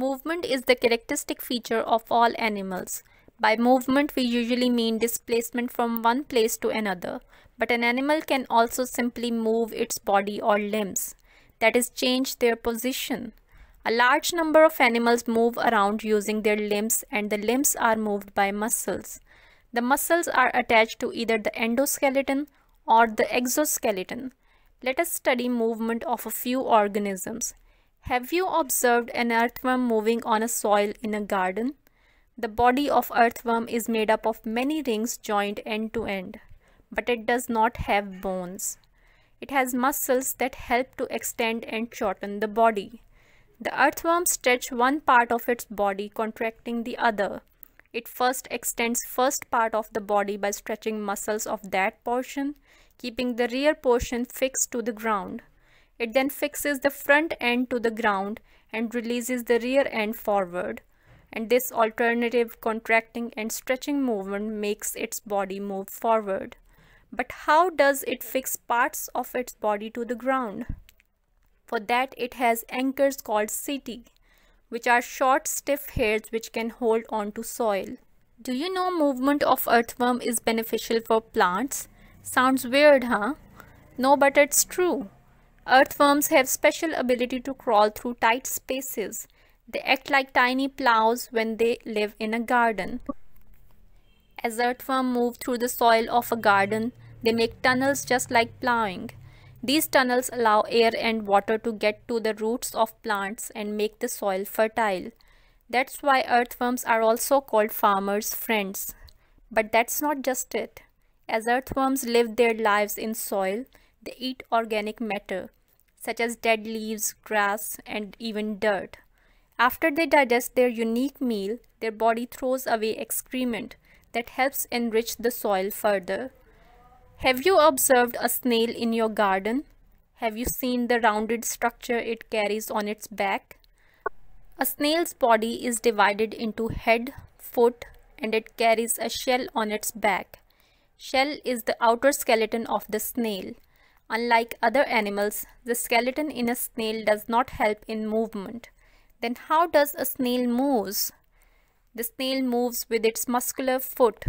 Movement is the characteristic feature of all animals. By movement, we usually mean displacement from one place to another, but an animal can also simply move its body or limbs, that is, change their position. A large number of animals move around using their limbs, and the limbs are moved by muscles. The muscles are attached to either the endoskeleton or the exoskeleton. Let us study movement of a few organisms. Have you observed an earthworm moving on a soil in a garden? The body of earthworm is made up of many rings joined end to end, but it does not have bones. It has muscles that help to extend and shorten the body. The earthworm stretches one part of its body, contracting the other. It first extends first part of the body by stretching muscles of that portion, keeping the rear portion fixed to the ground. It then fixes the front end to the ground and releases the rear end forward. And this alternative contracting and stretching movement makes its body move forward. But how does it fix parts of its body to the ground? For that, it has anchors called seti, which are short, stiff hairs which can hold onto soil. Do you know movement of earthworm is beneficial for plants? Sounds weird, huh? No, but it's true. Earthworms have special ability to crawl through tight spaces. They act like tiny plows when they live in a garden. As earthworms move through the soil of a garden, they make tunnels just like plowing. These tunnels allow air and water to get to the roots of plants and make the soil fertile. That's why earthworms are also called farmers' friends. But that's not just it. As earthworms live their lives in soil, they eat organic matter such as dead leaves, grass, and even dirt. After they digest their unique meal, their body throws away excrement that helps enrich the soil further. Have you observed a snail in your garden? Have you seen the rounded structure it carries on its back? A snail's body is divided into head, foot, and it carries a shell on its back. Shell is the outer skeleton of the snail. Unlike other animals, the skeleton in a snail does not help in movement. Then how does a snail move? The snail moves with its muscular foot.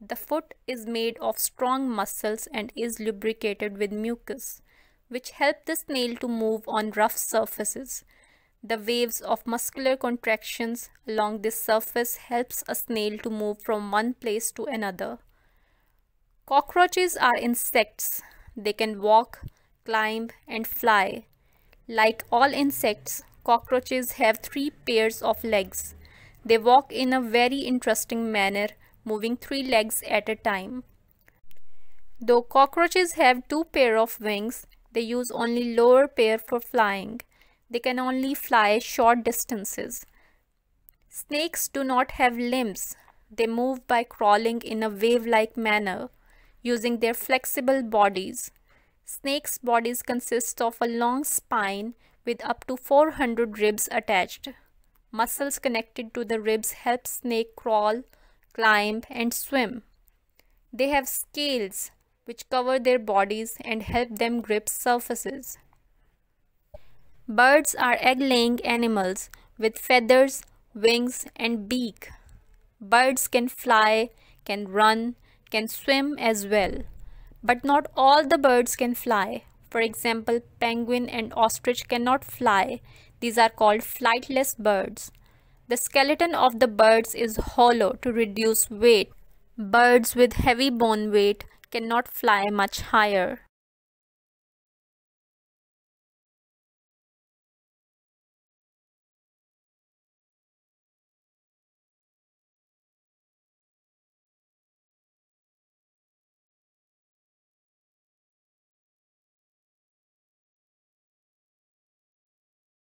The foot is made of strong muscles and is lubricated with mucus, which help the snail to move on rough surfaces. The waves of muscular contractions along this surface helps a snail to move from one place to another. Cockroaches are insects they can walk, climb, and fly. Like all insects, cockroaches have three pairs of legs. They walk in a very interesting manner, moving three legs at a time. Though cockroaches have two pair of wings, they use only lower pair for flying. They can only fly short distances. Snakes do not have limbs. They move by crawling in a wave-like manner using their flexible bodies. Snakes' bodies consist of a long spine with up to 400 ribs attached. Muscles connected to the ribs help snake crawl, climb and swim. They have scales which cover their bodies and help them grip surfaces. Birds are egg-laying animals with feathers, wings and beak. Birds can fly, can run can swim as well. But not all the birds can fly. For example, penguin and ostrich cannot fly. These are called flightless birds. The skeleton of the birds is hollow to reduce weight. Birds with heavy bone weight cannot fly much higher.